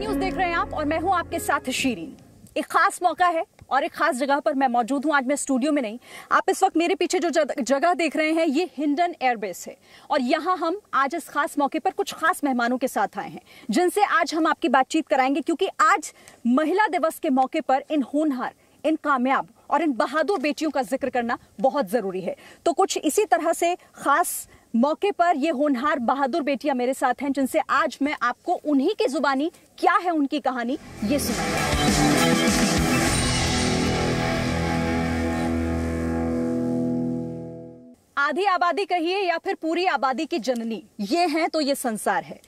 News देख रहे हैं आप और मैं हूं आपके साथ शीरीन एक खास मौका है और एक खास जगह पर मैं मौजूद हूं आज मैं स्टूडियो में नहीं आप इस वक्त मेरे पीछे जो जगह देख रहे हैं ये हिंडन एयरबेस है और यहां हम आज इस खास मौके पर कुछ खास मेहमानों के साथ आए हैं जिनसे आज हम आपकी बातचीत कराएंगे क्योंकि आज महिला दिवस के मौके पर इन होनहार इन कामयाब और इन बहादुर बेटियों का जिक्र करना बहुत ज़रूरी है तो कुछ इसी तरह से खास मौके पर ये होनहार बहादुर बेटियां मेरे साथ हैं जिनसे आज मैं आपको उन्हीं की जुबानी क्या है उनकी कहानी ये सुना आधी आबादी कहिए या फिर पूरी आबादी की जननी ये हैं तो ये संसार है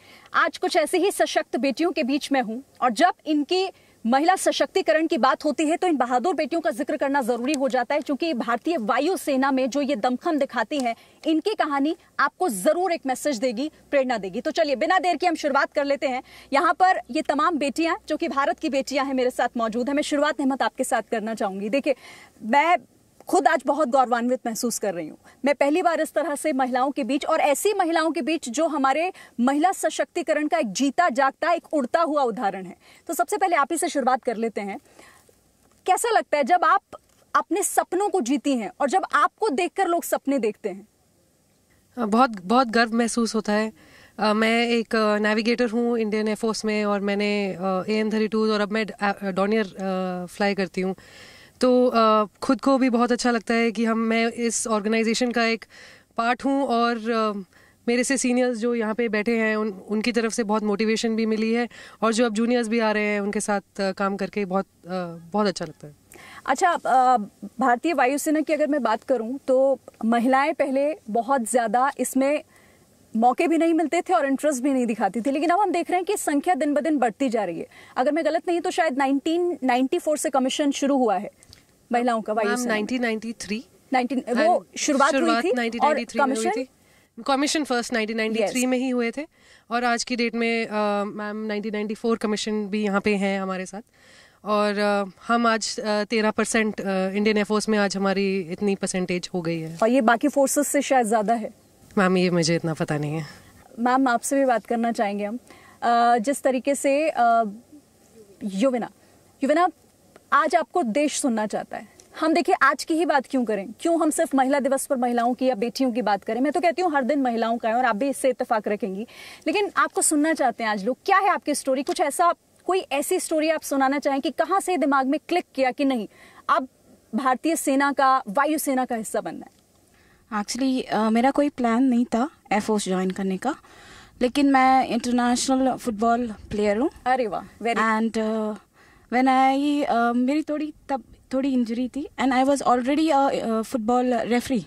आज कुछ ऐसी ही सशक्त बेटियों के बीच में हूं और जब इनकी महिला सशक्तिकरण की बात होती है तो इन बहादुर बेटियों का जिक्र करना जरूरी हो जाता है क्योंकि भारतीय वायुसेना में जो ये दमखम दिखाती हैं इनकी कहानी आपको जरूर एक मैसेज देगी प्रेरणा देगी तो चलिए बिना देर की हम शुरुआत कर लेते हैं यहाँ पर ये तमाम बेटियां जो कि भारत की बेटियां हैं मेरे साथ मौजूद है मैं शुरुआत अहमद आपके साथ करना चाहूंगी देखिये मैं खुद आज बहुत गौरवान्वित महसूस कर रही हूँ मैं पहली बार इस तरह से महिलाओं के बीच और ऐसी महिलाओं के बीच जो हमारे महिला सशक्तिकरण का एक जीता जागता एक उड़ता हुआ उदाहरण है तो सबसे पहले आप ही से शुरुआत कर लेते हैं कैसा लगता है जब आप अपने सपनों को जीती हैं और जब आपको देखकर लोग सपने देखते हैं बहुत बहुत गर्व महसूस होता है Uh, मैं एक नेविगेटर uh, हूँ इंडियन एयरफोर्स में और मैंने ए एन थर्टी और अब मैं डोनियर फ्लाई करती हूँ तो खुद को भी बहुत अच्छा लगता है कि हम मैं इस ऑर्गेनाइजेशन का एक पार्ट हूँ और मेरे से सीनियर्स जो यहाँ पे बैठे हैं उन उनकी तरफ से बहुत मोटिवेशन भी मिली है और जो अब जूनियर्स भी आ रहे हैं उनके साथ काम करके बहुत बहुत अच्छा लगता है अच्छा भारतीय वायुसेना की अगर मैं बात करूँ तो महिलाएं पहले बहुत ज़्यादा इसमें मौके भी नहीं मिलते थे और इंटरेस्ट भी नहीं दिखाती थी लेकिन अब हम देख रहे हैं कि संख्या दिन ब दिन बढ़ती जा रही है अगर मैं गलत नहीं तो शायद 1994 से कमीशन शुरू हुआ है महिलाओं का वायु वो शुरुआत हुई थी कमीशन फर्स्ट 1993 में ही हुए थे और आज की डेट में मैम 1994 कमीशन भी यहाँ पे हैं हमारे साथ और uh, हम आज uh, तेरह परसेंट इंडियन uh, एयरफोर्स में आज हमारी इतनी परसेंटेज हो गई है और ये बाकी फोर्सेस से शायद ज़्यादा है मैम ये मुझे इतना पता नहीं है मैम आपसे भी बात करना चाहेंगे हम uh, जिस तरीके से uh, युविना युविना आज आपको देश सुनना चाहता है हम देखिए आज की ही बात क्यों करें क्यों हम सिर्फ महिला दिवस पर महिलाओं की या बेटियों की बात करें मैं तो कहती हूँ हर दिन महिलाओं का है और आप भी इससे इतफाक रखेंगी लेकिन आपको सुनना चाहते हैं आज लोग क्या है आपकी स्टोरी कुछ ऐसा कोई ऐसी स्टोरी आप सुनाना चाहें कि कहाँ से दिमाग में क्लिक किया कि नहीं अब भारतीय सेना का वायुसेना का हिस्सा बनना है एक्चुअली uh, मेरा कोई प्लान नहीं था एयरफोर्स ज्वाइन करने का लेकिन मैं इंटरनेशनल फुटबॉल प्लेयर हूँ अरे वाह एंड वेन आई uh, मेरी थोड़ी तब थोड़ी इंजरी थी and I was already football referee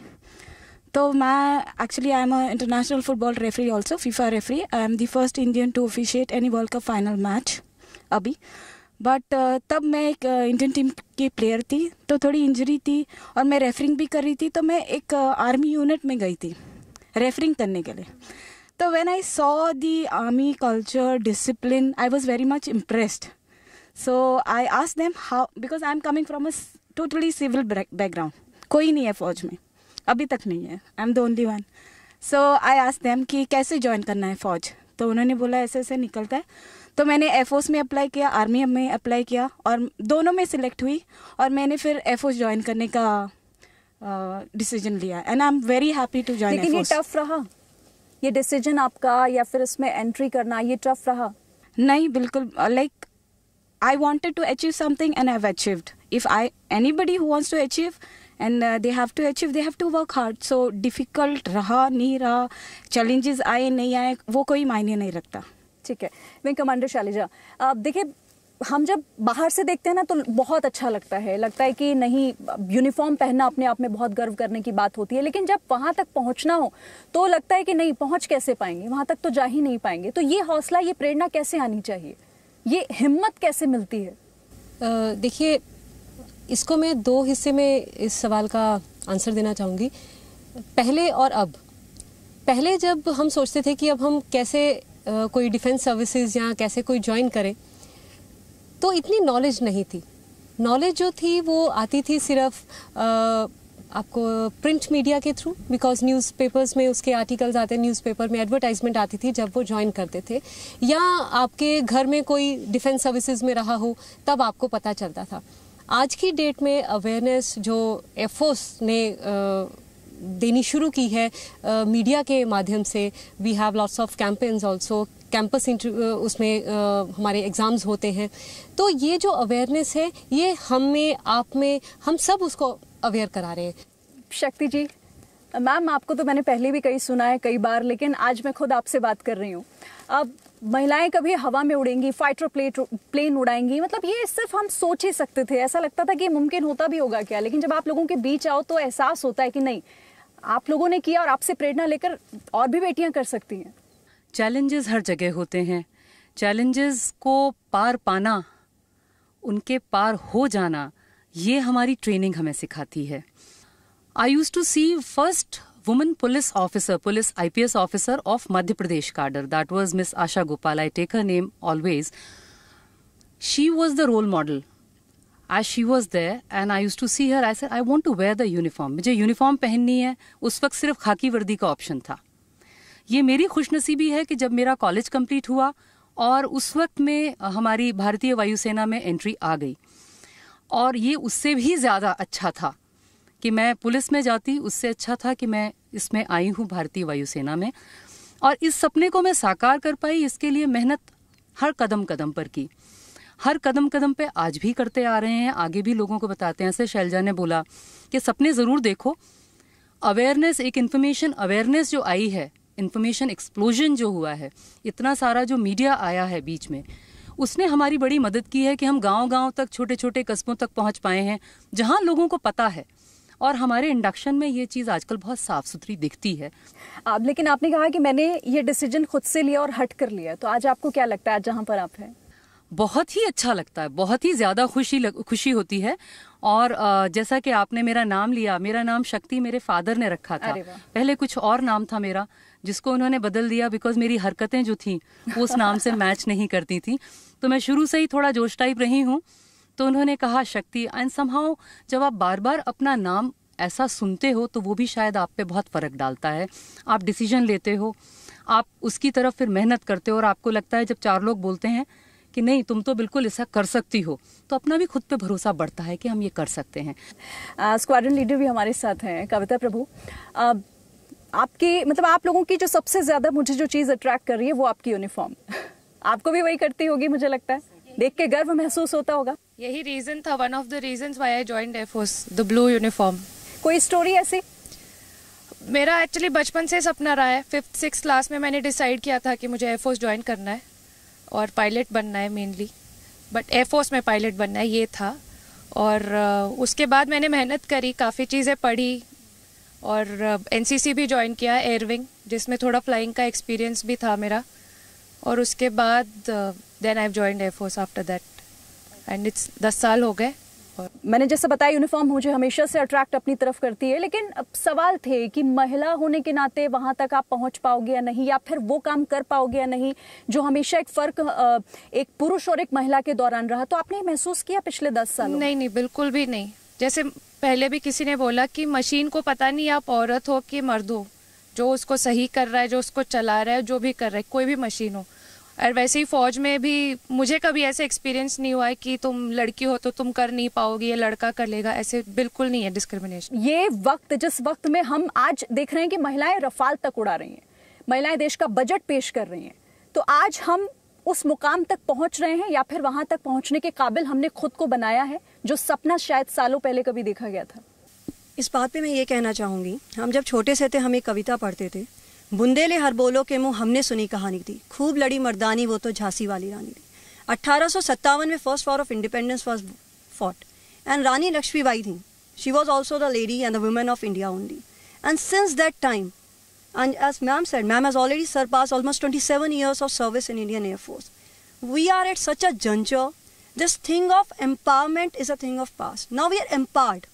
तो मैं actually I am a international football referee also FIFA referee I am the first Indian to officiate any world cup final match अभी but uh, तब मैं एक Indian uh, team की player थी तो थोड़ी इंजरी थी और मैं रेफरिंग भी कर रही थी तो मैं एक आर्मी uh, यूनिट में गई थी रेफरिंग करने के लिए तो when I saw the army culture discipline I was very much impressed so I ask them how because I am coming from a totally civil background कोई नहीं है फ़ौज में अभी तक नहीं है I am the only one so I ask them कि कैसे ज्वाइन करना है फ़ौज तो उन्होंने बोला ऐसे ऐसे निकलता है तो मैंने एफ में अप्लाई किया आर्मी में अप्लाई किया और दोनों में सिलेक्ट हुई और मैंने फिर एफ ज्वाइन करने का डिसीजन uh, लिया and I am very happy to join लेकिन ये टफ रहा ये डिसीजन आपका या फिर इसमें एंट्री करना ये टफ रहा नहीं बिल्कुल like like, I wanted to achieve something and I've achieved. If I anybody who wants to achieve and uh, they have to achieve they have to work hard. So difficult रहा नहीं रहा challenges आए नहीं आए वो कोई मायने नहीं रखता ठीक है मैं कमांडर शालिजा आप देखिए हम जब बाहर से देखते हैं ना तो बहुत अच्छा लगता है लगता है कि नहीं यूनिफॉर्म पहनना अपने आप में बहुत गर्व करने की बात होती है लेकिन जब वहाँ तक पहुँचना हो तो लगता है कि नहीं पहुँच कैसे पाएंगे वहाँ तक तो जा ही नहीं पाएंगे तो ये हौसला ये प्रेरणा कैसे आनी चाहिए ये हिम्मत कैसे मिलती है देखिए इसको मैं दो हिस्से में इस सवाल का आंसर देना चाहूँगी पहले और अब पहले जब हम सोचते थे कि अब हम कैसे आ, कोई डिफेंस सर्विसेज या कैसे कोई ज्वाइन करें तो इतनी नॉलेज नहीं थी नॉलेज जो थी वो आती थी सिर्फ आपको प्रिंट मीडिया के थ्रू बिकॉज न्यूज़पेपर्स में उसके आर्टिकल्स आते हैं न्यूज़पेपर में एडवर्टाइजमेंट आती थी जब वो ज्वाइन करते थे या आपके घर में कोई डिफेंस सर्विसेज में रहा हो तब आपको पता चलता था आज की डेट में अवेयरनेस जो एफोस ने देनी शुरू की है मीडिया के माध्यम से we have lots of campaigns also campus उसमें आ, हमारे एग्ज़ाम्स होते हैं तो ये जो अवेयरनेस है ये हम में आप में हम सब उसको अवेयर करा रहे हैं शक्ति जी मैम आपको तो मैंने पहले भी कई सुना है कई बार लेकिन आज मैं खुद आपसे बात कर रही हूँ अब महिलाएं कभी हवा में उड़ेंगी फाइटर प्लेट प्लेन उड़ाएंगी मतलब ये सिर्फ हम सोच ही सकते थे ऐसा लगता था कि मुमकिन होता भी होगा क्या लेकिन जब आप लोगों के बीच आओ तो एहसास होता है कि नहीं आप लोगों ने किया और आपसे प्रेरणा लेकर और भी बेटियां कर सकती हैं चैलेंजेस हर जगह होते हैं चैलेंजेस को पार पाना उनके पार हो जाना ये हमारी ट्रेनिंग हमें सिखाती है I use to see first women police officer police IPS officer of Madhya Pradesh cadre that was miss Asha Gopal I take her name always she was the role model as she was the and I use to see her I sir I want to wear the uniform मुझे uniform पहननी है उस वक्त सिर्फ खाकी वर्दी का option था ये मेरी खुशनसीबी है कि जब मेरा कॉलेज कंप्लीट हुआ और उस वक्त में हमारी भारतीय वायुसेना में एंट्री आ गई और ये उससे भी ज़्यादा अच्छा था कि मैं पुलिस में जाती उससे अच्छा था कि मैं इसमें आई हूँ भारतीय वायुसेना में और इस सपने को मैं साकार कर पाई इसके लिए मेहनत हर कदम कदम पर की हर कदम कदम पे आज भी करते आ रहे हैं आगे भी लोगों को बताते हैं ऐसे शैलजा ने बोला कि सपने ज़रूर देखो अवेयरनेस एक इन्फॉर्मेशन अवेयरनेस जो आई है इन्फॉर्मेशन एक्सप्लोजन जो हुआ है इतना सारा जो मीडिया आया है बीच में उसने हमारी बड़ी मदद की है कि हम गांव-गांव तक छोटे छोटे कस्बों तक पहुंच पाए हैं जहां लोगों को पता है और हमारे इंडक्शन में ये चीज़ आजकल बहुत साफ सुथरी दिखती है आप लेकिन आपने कहा कि मैंने ये डिसीजन खुद से लिया और हट कर लिया तो आज आपको क्या लगता है आज जहाँ पर आप हैं बहुत ही अच्छा लगता है बहुत ही ज़्यादा खुशी लग, खुशी होती है और जैसा कि आपने मेरा नाम लिया मेरा नाम शक्ति मेरे फादर ने रखा था पहले कुछ और नाम था मेरा जिसको उन्होंने बदल दिया बिकॉज मेरी हरकतें जो थी वो उस नाम से मैच नहीं करती थी तो मैं शुरू से ही थोड़ा जोश टाइप रही हूँ तो उन्होंने कहा शक्ति एंड समहाउ जब आप बार बार अपना नाम ऐसा सुनते हो तो वो भी शायद आप पे बहुत फ़र्क डालता है आप डिसीजन लेते हो आप उसकी तरफ फिर मेहनत करते हो और आपको लगता है जब चार लोग बोलते हैं कि नहीं तुम तो बिल्कुल ऐसा कर सकती हो तो अपना भी खुद पे भरोसा बढ़ता है कि हम ये कर सकते हैं स्क्वाड्रन लीडर भी हमारे साथ हैं कविता प्रभु आपके मतलब आप लोगों की जो सबसे ज़्यादा मुझे जो चीज़ अट्रैक्ट कर रही है वो आपकी यूनिफॉर्म आपको भी वही करती होगी मुझे लगता है देख के गर्व महसूस होता होगा यही रीज़न था one of the reason why I join air force the blue uniform कोई स्टोरी ऐसी मेरा एक्चुअली बचपन से सपना रहा है फिफ्थ सिक्स क्लास में मैंने डिसाइड किया था कि मुझे एयरफोर्स ज्वाइन करना है और पायलट बनना है मेनली बट एयरफोर्स में पायलट बनना है ये था और uh, उसके बाद मैंने मेहनत करी काफ़ी चीज़ें पढ़ी और एन भी ज्वाइन किया एयर विंग जिसमें थोड़ा फ्लाइंग का एक्सपीरियंस भी था मेरा और उसके बाद then I join air force after that and it's दस साल हो गए मैंने जैसे बताया यूनिफॉर्म मुझे हमेशा से अट्रैक्ट अपनी तरफ करती है लेकिन अब सवाल थे कि महिला होने के नाते वहाँ तक आप पहुँच पाओगे या नहीं या फिर वो काम कर पाओगे या नहीं जो हमेशा एक फ़र्क एक पुरुष और एक महिला के दौरान रहा तो आपने महसूस किया पिछले दस साल नहीं नहीं बिल्कुल भी नहीं जैसे पहले भी किसी ने बोला कि मशीन को पता नहीं आप औरत हो कि मर्द हो जो उसको सही कर रहा है जो उसको चला रहा है जो भी कर रहा है कोई भी मशीन हो और वैसे ही फ़ौज में भी मुझे कभी ऐसे एक्सपीरियंस नहीं हुआ है कि तुम लड़की हो तो तुम कर नहीं पाओगी या लड़का कर लेगा ऐसे बिल्कुल नहीं है डिस्क्रिमिनेशन ये वक्त जिस वक्त में हम आज देख रहे हैं कि महिलाएं रफाल तक उड़ा रही हैं महिलाएं देश का बजट पेश कर रही हैं तो आज हम उस मुकाम तक पहुंच रहे हैं या फिर वहां तक पहुंचने के काबिल हमने खुद को बनाया है जो सपना शायद सालों पहले कभी देखा गया था इस बात पे मैं ये कहना चाहूंगी हम जब छोटे से थे हम एक कविता पढ़ते थे बुंदेले हर बोलो के मुंह हमने सुनी कहानी थी खूब लड़ी मर्दानी वो तो झांसी वाली रानी थी अट्ठारह में first war of independence was fought and Rani Lakshmibai थी she was also the lady and the women of India only and since that time And as ma'am said, ma'am has already surpassed almost 27 years of service in Indian Air Force. We are at such a juncture. This thing of empowerment is a thing of past. Now we are empowered.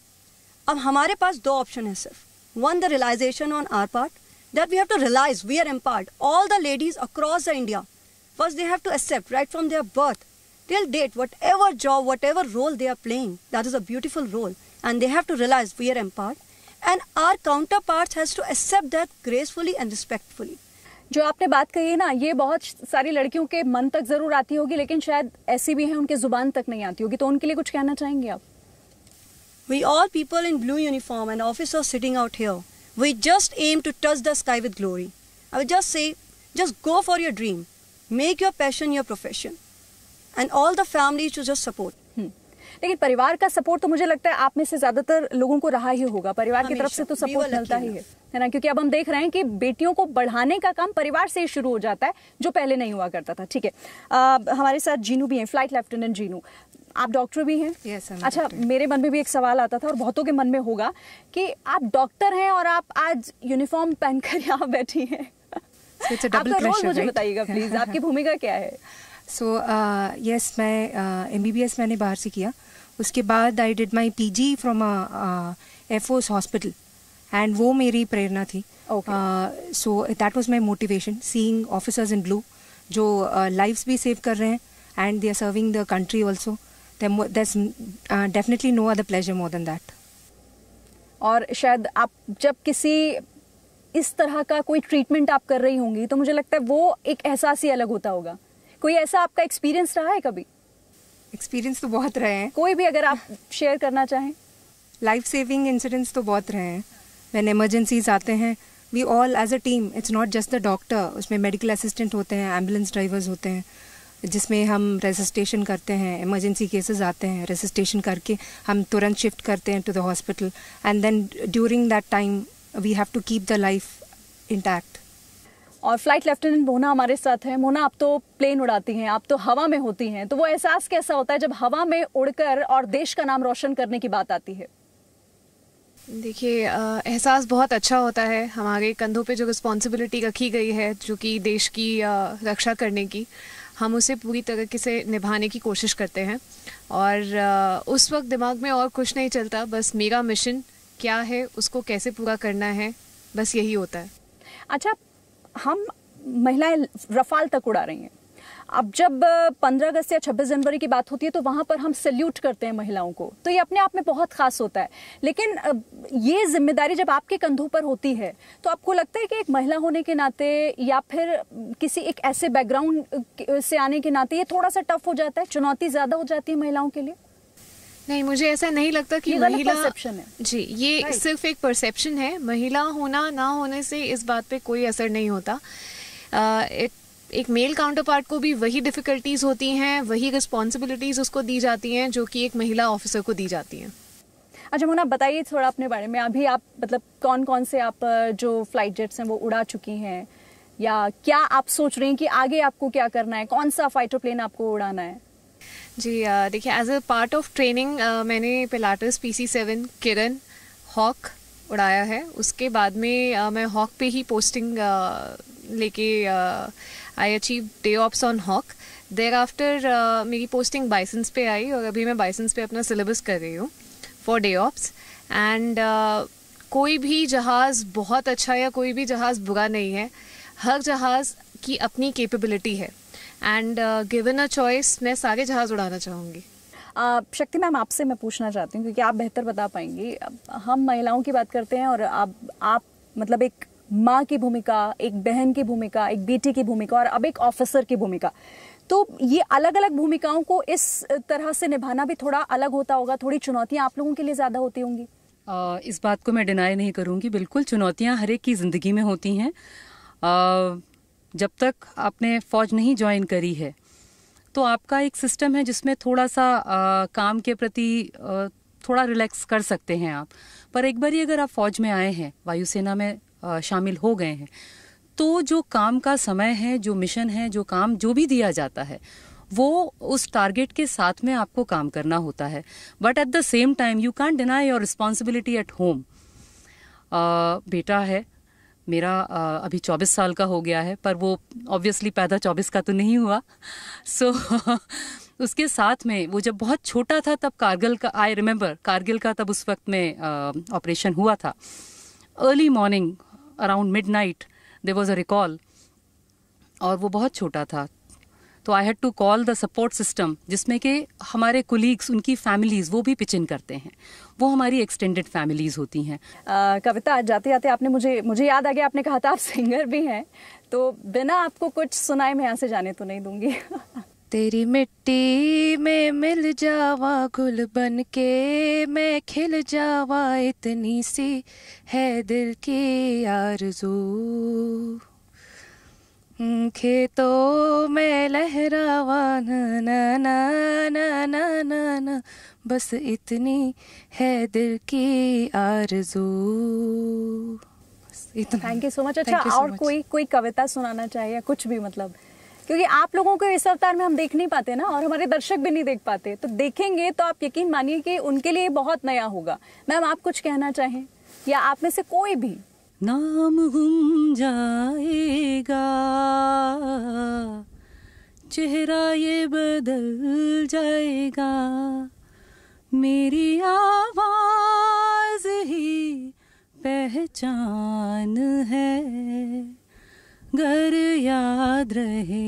Now we have two options. One, the realization on our part that we have to realize we are empowered. All the ladies across the India, first they have to accept right from their birth, till date, whatever job, whatever role they are playing, that is a beautiful role. And they have to realize we are empowered. And our counterpart has to accept that gracefully and respectfully जो आपने बात कही है ना ये बहुत सारी लड़कियों के मन तक ज़रूर आती होगी लेकिन शायद ऐसी भी हैं उनके ज़ुबान तक नहीं आती होगी तो उनके लिए कुछ कहना चाहेंगे आप we all people in blue uniform and officer sitting out here we just aim to touch the sky with glory I just say just go for your dream make your passion your profession and all the family to just support लेकिन परिवार का support तो मुझे लगता है आप में से ज्यादातर लोगों को रहा ही होगा परिवार की तरफ से तो सपोर्ट मिलता ही है है ना क्योंकि अब हम देख रहे हैं कि बेटियों को बढ़ाने का काम परिवार से ही शुरू हो जाता है जो पहले नहीं हुआ करता था ठीक है हमारे साथ जीनू भी है फ्लाइट लेफ्टिनेंट जीनू आप डॉक्टर भी हैं yes, अच्छा अच्छा मेरे मन में भी एक सवाल आता था और बहुतों के मन में होगा कि आप डॉक्टर हैं और आप आज यूनिफॉर्म पहनकर यहाँ बैठी हैं so आपका रोल मुझे बताइएगा प्लीज आपकी भूमिका क्या है सो यस uh, मैं एम बी बी एस मैंने बाहर से किया उसके बाद I did my P G from F OS hospital and वो मेरी प्रेरणा थी so that was my motivation seeing officers in blue जो लाइफ्स uh, भी सेव कर रहे हैं and they are serving the country also definitely no other pleasure more than that और शायद आप जब किसी इस तरह का कोई ट्रीटमेंट आप कर रही होंगी तो मुझे लगता है वो एक एहसास ही अलग होता होगा कोई ऐसा आपका एक्सपीरियंस रहा है कभी एक्सपीरियंस तो बहुत रहे हैं कोई भी अगर आप शेयर करना चाहें लाइफ सेविंग इंसिडेंट्स तो बहुत रहे हैं वैन एमरजेंसीज आते हैं we all as a team it's not just the doctor उसमें मेडिकल असिस्टेंट होते हैं एम्बुलेंस ड्राइवर्स होते हैं जिसमें हम रजिस्ट्रेशन करते हैं इमरजेंसी केसेस आते हैं रजिस्ट्रेशन करके हम तुरंत शिफ्ट करते हैं to the hospital and then during that time we have to keep the life intact और फ्लाइट लेफ्टिनेंट मोना हमारे साथ है मोना आप तो प्लेन उड़ाती हैं आप तो हवा में होती हैं तो वो एहसास कैसा होता है जब हवा में उड़कर और देश का नाम रोशन करने की बात आती है देखिए एहसास बहुत अच्छा होता है हमारे कंधों पे जो रिस्पॉन्सिबिलिटी रखी गई है जो कि देश की रक्षा करने की हम उसे पूरी तरीके से निभाने की कोशिश करते हैं और उस वक्त दिमाग में और कुछ नहीं चलता बस मेरा मिशन क्या है उसको कैसे पूरा करना है बस यही होता है अच्छा हम महिलाएं रफाल तक उड़ा रही हैं अब जब 15 अगस्त या 26 जनवरी की बात होती है तो वहाँ पर हम सल्यूट करते हैं महिलाओं को तो ये अपने आप में बहुत खास होता है लेकिन ये जिम्मेदारी जब आपके कंधों पर होती है तो आपको लगता है कि एक महिला होने के नाते या फिर किसी एक ऐसे बैकग्राउंड से आने के नाते ये थोड़ा सा टफ हो जाता है चुनौती ज़्यादा हो जाती है महिलाओं के लिए नहीं मुझे ऐसा नहीं लगता कि महिला है जी ये right. सिर्फ एक परसेप्शन है महिला होना ना होने से इस बात पे कोई असर नहीं होता uh, एक मेल काउंटर पार्ट को भी वही डिफ़िकल्टीज़ होती हैं वही रिस्पॉन्सिबिलिटीज़ उसको दी जाती हैं जो कि एक महिला ऑफिसर को दी जाती हैं अच्छा मोना बताइए थोड़ा अपने बारे में अभी आप मतलब कौन कौन से आप जो फ्लाइट जेट्स हैं वो उड़ा चुकी हैं या क्या आप सोच रही हैं कि आगे आपको क्या करना है कौन सा फाइटर प्लेन आपको उड़ाना है जी देखिए as a part of training मैंने Pilatus P C seven Kiran Hawk उड़ाया है उसके बाद में uh, मैं हॉक पे ही पोस्टिंग लेके I achieve day ops on Hawk thereafter मेरी पोस्टिंग बाइसेंस पे आई और अभी मैं बाइसेंस पे अपना सिलेबस कर रही हूँ फॉर डे ऑप्स एंड कोई भी जहाज़ बहुत अच्छा या कोई भी जहाज़ बुरा नहीं है हर जहाज़ की अपनी कैपेबिलिटी है एंड गिवन अ चॉइस मैं सारे जहाज़ उड़ाना चाहूँगी शक्ति मैम आपसे मैं पूछना चाहती हूँ क्योंकि आप बेहतर बता पाएंगी हम महिलाओं की बात करते हैं और आप आप मतलब एक माँ की भूमिका एक बहन की भूमिका एक बेटी की भूमिका और अब एक ऑफिसर की भूमिका तो ये अलग अलग भूमिकाओं को इस तरह से निभाना भी थोड़ा अलग होता होगा थोड़ी चुनौतियाँ आप लोगों के लिए ज़्यादा होती होंगी इस बात को मैं डिनाई नहीं करूँगी बिल्कुल चुनौतियाँ हर एक की ज़िंदगी में होती हैं जब तक आपने फ़ौज नहीं ज्वाइन करी है तो आपका एक सिस्टम है जिसमें थोड़ा सा आ, काम के प्रति आ, थोड़ा रिलैक्स कर सकते हैं आप पर एक बार ही अगर आप फ़ौज में आए हैं वायुसेना में आ, शामिल हो गए हैं तो जो काम का समय है जो मिशन है जो काम जो भी दिया जाता है वो उस टारगेट के साथ में आपको काम करना होता है but at the same time you can deny your responsibility at home बेटा है मेरा अभी 24 साल का हो गया है पर वो ऑब्वियसली पैदा 24 का तो नहीं हुआ सो so, उसके साथ में वो जब बहुत छोटा था तब कारगिल का आई रिमेम्बर कारगिल का तब उस वक्त में ऑपरेशन हुआ था early morning around midnight there was a recall और वो बहुत छोटा था तो I had to call the support system जिसमें कि हमारे कोलीग्स उनकी फैमिलीज़ वो भी पिचिन करते हैं वो हमारी एक्सटेंडेड फैमिलीज़ होती हैं कविता जाते जाते आपने मुझे मुझे याद आ गया आपने कहा था आप सिंगर भी हैं तो बिना आपको कुछ सुनाए मैं यहाँ से जाने तो नहीं दूंगी तेरी मिट्टी में मिल जावा गुल बन के मैं खिल जावा इतनी सी है दिल की आरज़ू खेतों में लहरावा न न न न न न बस इतनी है दिल की आरज़ू इतना थैंक यू सो मच अच्छा so और much. कोई कोई कविता सुनाना चाहिए कुछ भी मतलब क्योंकि आप लोगों को इस अवतार में हम देख नहीं पाते ना और हमारे दर्शक भी नहीं देख पाते तो देखेंगे तो आप यकीन मानिए कि उनके लिए बहुत नया होगा मैम आप कुछ कहना चाहें या आप में से कोई भी नाम गुम जाएगा चेहरा ये बदल जाएगा मेरी आवाज ही पहचान है घर याद रहे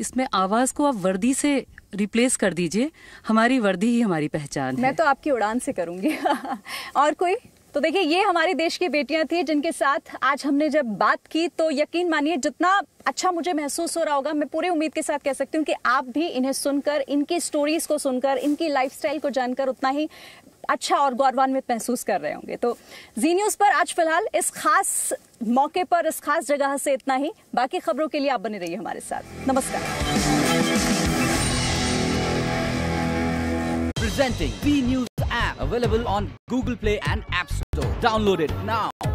इसमें आवाज को आप वर्दी से रिप्लेस कर दीजिए हमारी वर्दी ही हमारी पहचान मैं है। तो आपकी उड़ान से करूंगी और कोई तो देखिए ये हमारे देश की बेटियां थी जिनके साथ आज हमने जब बात की तो यकीन मानिए जितना अच्छा मुझे महसूस हो रहा होगा मैं पूरे उम्मीद के साथ कह सकती हूँ कि आप भी इन्हें सुनकर इनकी स्टोरीज को सुनकर इनकी लाइफस्टाइल को जानकर उतना ही अच्छा और गौरवान्वित महसूस कर रहे होंगे तो जी न्यूज पर आज फिलहाल इस खास मौके पर इस खास जगह से इतना ही बाकी खबरों के लिए आप बने रहिए हमारे साथ नमस्कार presenting app available on Google Play and App Store. Download it now.